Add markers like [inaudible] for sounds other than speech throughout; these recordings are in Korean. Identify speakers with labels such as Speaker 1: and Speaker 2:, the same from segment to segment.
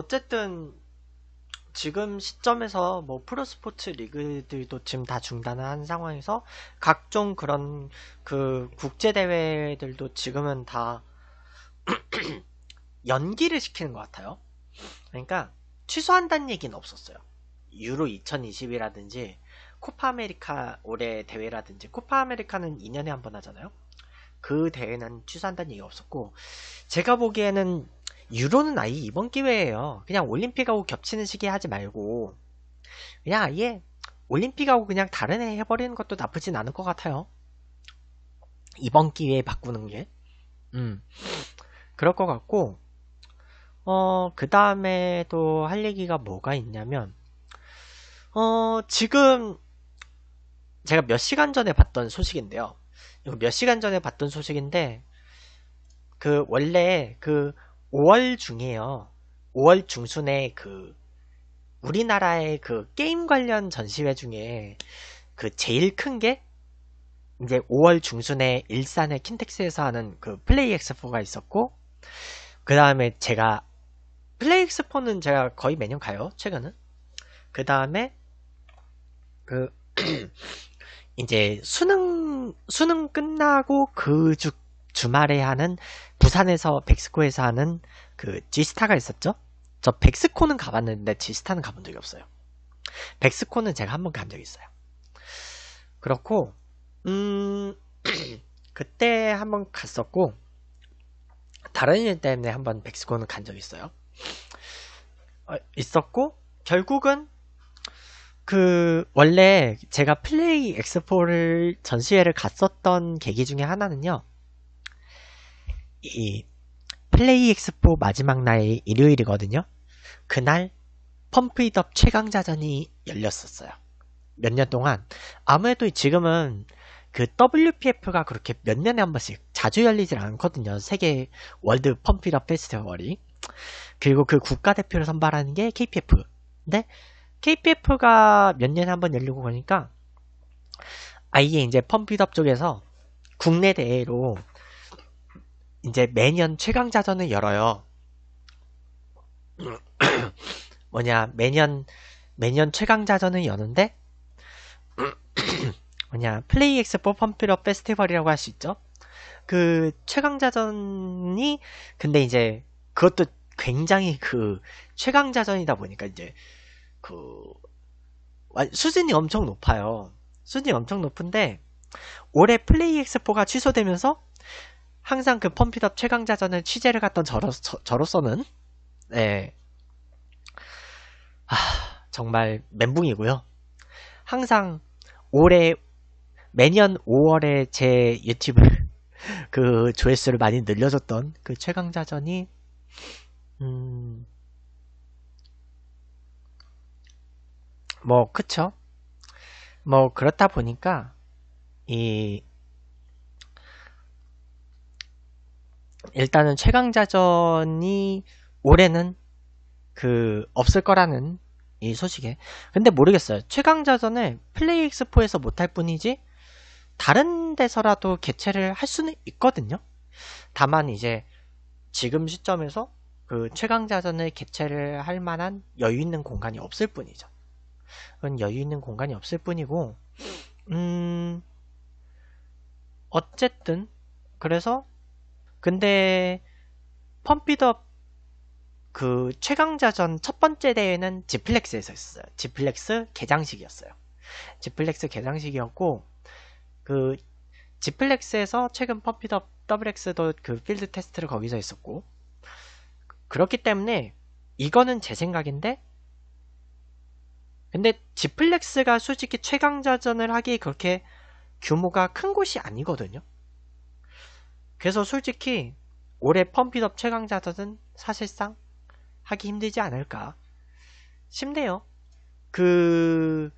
Speaker 1: 어쨌든 지금 시점에서 뭐 프로스포츠 리그들도 지금 다중단한 상황에서 각종 그런 그 국제 대회들도 지금은 다 [clears throat] 연기를 시키는 것 같아요. 그러니까 취소한다는 얘기는 없었어요. 유로 2020이라든지 코파 아메리카 올해 대회라든지 코파 아메리카는 2년에 한 번 하잖아요. 그 대회는 취소한다는 얘기 가 없었고 제가 보기에는 유로는 아예 이번 기회에요. 그냥 올림픽하고 겹치는 시기 하지 말고 그냥 아예 올림픽하고 그냥 다른 해 해버리는 것도 나쁘진 않을 것 같아요. 이번 기회에 바꾸는 게. 음. 그럴 것 같고, 어, 그 다음에 또 할 얘기가 뭐가 있냐면, 어, 지금 제가 몇 시간 전에 봤던 소식인데요. 몇 시간 전에 봤던 소식인데, 그 원래 그 5월 중이에요. 5월 중순에 그 우리나라의 그 게임 관련 전시회 중에 그 제일 큰 게 이제 5월 중순에 일산의 킨텍스에서 하는 그 플레이 엑스포가 있었고 그 다음에 제가 플레이 엑스포는 제가 거의 매년 가요 최근은 그 다음에 그 [clears throat] 이제 수능 수능 끝나고 그주 주말에 하는 부산에서 백스코에서 하는 그 지스타가 있었죠? 저 백스코는 가봤는데 지스타는 가본 적이 없어요. 백스코는 제가 한 번 간 적이 있어요. 그렇고 음 [clears throat] 그때 한 번 갔었고 다른 일 때문에 한 번 백스코는 간 적이 있어요. 어, 있었고 결국은 그 원래 제가 플레이 엑스포를 전시회를 갔었던 계기 중에 하나는요. 이 플레이 엑스포 마지막 날 일요일이거든요. 그날 펌프이더 최강자전이 열렸었어요. 몇 년 동안 아무래도 지금은 그 WPF가 그렇게 몇 년에 한 번씩 자주 열리질 않거든요. 세계 월드 펌프이더 페스티벌이. 그리고 그 국가대표를 선발하는 게 KPF. 근데 KPF가 몇 년에 한 번 열리고 그러니까 아예 이제 펌프이더 쪽에서 국내 대회로 이제 매년 최강자전을 열어요. [clears throat] 뭐냐, 매년, 매년 최강자전을 여는데, [clears throat] 뭐냐, 플레이 엑스포 펌필러 페스티벌이라고 할 수 있죠? 그, 최강자전이, 근데 이제, 그것도 굉장히 그, 최강자전이다 보니까 이제, 그, 수준이 엄청 높아요. 수준이 엄청 높은데, 올해 플레이 엑스포가 취소되면서 항상 그펌피업 최강자전을 취재를 갔던 저로, 저로서는 네. 아, 정말 멘붕이고요. 항상 올해 매년 5월에 제 유튜브 [laughs] 그 조회수를 많이 늘려줬던 그 최강자전이 음뭐 그쵸 뭐 그렇다 보니까 이 일단은 최강자전이 올해는 그 없을 거라는 이 소식에 근데 모르겠어요 최강자전을 플레이 엑스포에서 못할 뿐이지 다른 데서라도 개최를 할 수는 있거든요 다만 이제 지금 시점에서 그 최강자전을 개최를 할 만한 여유 있는 공간이 없을 뿐이죠 그건 여유 있는 공간이 없을 뿐이고 음 어쨌든 그래서 근데 펌피드업 그 최강자전 첫 번째 대회는 지플렉스에서 했어요 지플렉스 개장식이었어요. 지플렉스 개장식이었고 그 지플렉스에서 최근 펌피드업 엑스도그 필드 테스트를 거기서 했었고 그렇기 때문에 이거는 제 생각인데 근데 지플렉스가 솔직히 최강자전을 하기 그렇게 규모가 큰 곳이 아니거든요. 그래서 솔직히 올해 펌핏업 최강자들은 사실상 하기 힘들지 않을까 싶네요. 그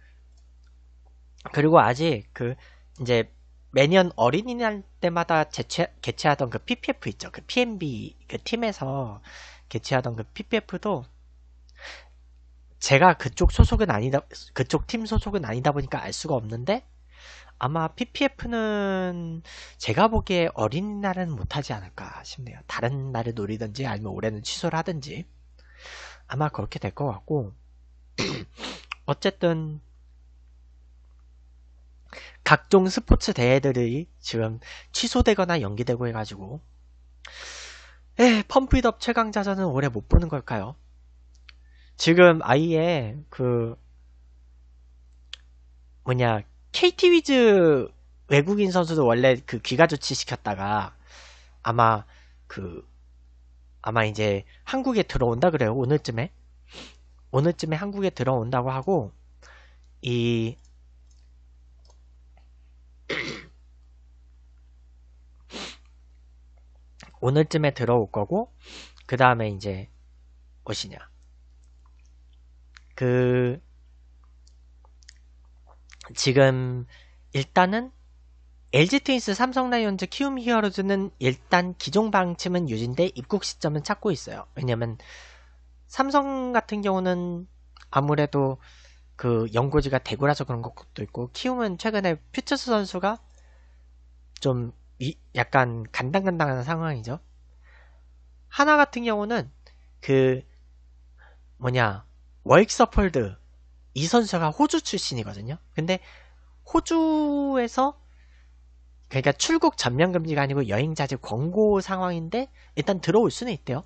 Speaker 1: 그리고 아직 그 이제 매년 어린이날 때마다 개최, 개최하던 그 PPF 있죠. 그 PMB 그 팀에서 개최하던 그 PPF도 제가 그쪽 소속은 아니다, 그쪽 팀 소속은 아니다 보니까 알 수가 없는데 아마 PPF는 제가 보기에 어린이날은 못하지 않을까 싶네요. 다른 날을 노리든지 아니면 올해는 취소를 하든지 아마 그렇게 될 것 같고 [clears throat] 어쨌든 각종 스포츠 대회들이 지금 취소되거나 연기되고 해가지고 에 펌프잇업 최강자전은 올해 못 보는 걸까요? 지금 아예그 뭐냐 KT 위즈 외국인 선수도 원래 그 귀가 조치 시켰다가 아마 그 아마 이제 한국에 들어온다 그래요 오늘쯤에 오늘쯤에 한국에 들어온다고 하고 이 [clears throat] 오늘쯤에 들어올 거고 그 다음에 이제 무엇이냐 그 지금 일단은 LG 트윈스 삼성 라이온즈 키움 히어로즈는 일단 기존 방침은 유진인 입국 시점은 찾고 있어요. 왜냐면 삼성 같은 경우는 아무래도 그 연고지가 대구라서 그런 것도 있고 키움은 최근에 퓨처스 선수가 좀 약간 간당간당한 상황이죠. 하나 같은 경우는 그 뭐냐 월익서폴드 이 선수가 호주 출신이거든요. 근데 호주에서 그러니까 출국 전면 금지가 아니고 여행 자제 권고 상황인데 일단 들어올 수는 있대요.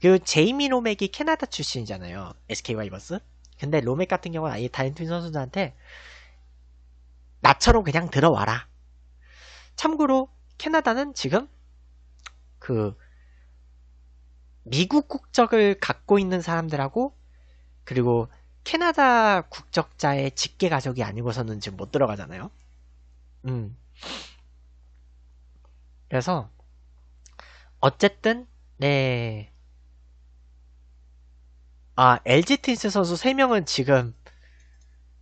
Speaker 1: 그 제이미 로맥이 캐나다 출신이잖아요. SK 와이버스. 근데 로맥 같은 경우는 아예 다른 팀 선수들한테 나처럼 그냥 들어와라. 참고로 캐나다는 지금 그 미국 국적을 갖고 있는 사람들하고 그리고 캐나다 국적자의 직계 가족이 아니고서는 지금 못 들어가잖아요. 음. 그래서 어쨌든 네. 아, LG 트윈스 선수 3명은 지금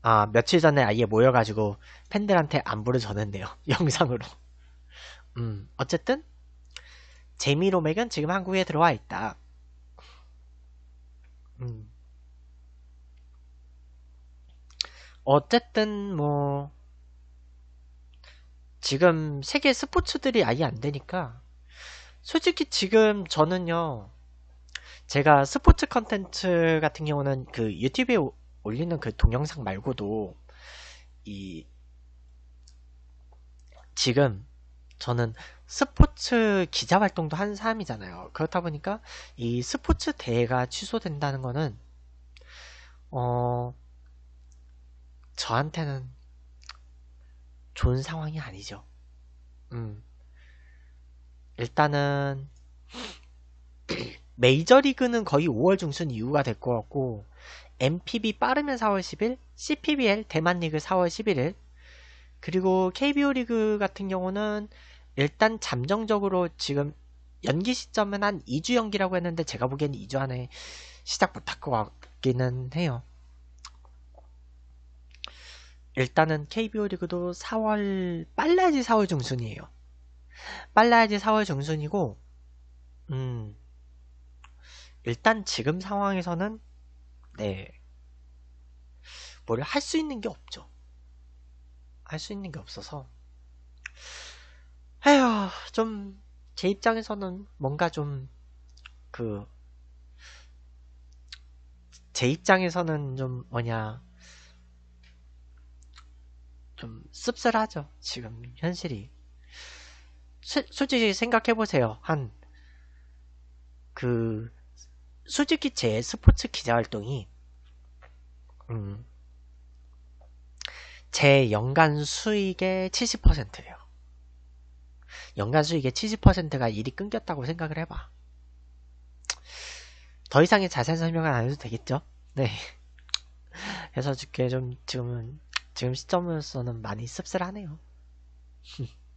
Speaker 1: 아, 며칠 전에 아예 모여 가지고 팬들한테 안부를 전했네요. [laughs] 영상으로. 음, 어쨌든 제미 로맥은 지금 한국에 들어와 있다. 음. 어쨌든 뭐 지금 세계 스포츠들이 아예 안 되니까 솔직히 지금 저는요 제가 스포츠 컨텐츠 같은 경우는 그 유튜브에 올리는 그 동영상 말고도 이 지금 저는 스포츠 기자 활동도 한 사람이잖아요. 그렇다 보니까 이 스포츠 대회가 취소된다는 거는 어 저한테는 좋은 상황이 아니죠. 음. 일단은 [clears throat] 메이저리그는 거의 5월 중순 이후가 될 것 같고 MPB 빠르면 4월 10일, CPBL 대만리그 4월 11일, 그리고 KBO 리그 같은 경우는 일단 잠정적으로 지금 연기 시점은 한 2주 연기라고 했는데 제가 보기에는 2주 안에 시작 못할 것 같기는 해요. 일단은 KBO 리그도 4월 빨라야지 4월 중순이에요. 빨라야지 4월 중순이고 음 일단 지금 상황에서는 네 뭐를 할수 있는 게 없죠. 할 수 있는 게 없어서 에휴 좀 제 입장에서는 뭔가 좀 그 제 입장에서는 좀 뭐냐 좀 씁쓸하죠. 지금 현실이. 수, 솔직히 생각해보세요. 한, 그, 솔직히 제 스포츠 기자 활동이, 음, 제 연간 수익의 70%예요. 연간 수익의 70%가 일이 끊겼다고 생각을 해봐. 더 이상의 자세한 설명은 안 해도 되겠죠? 네. 그래서 [laughs] 이게좀 지금은 지금 시점으로서는 많이 씁쓸하네요. [laughs]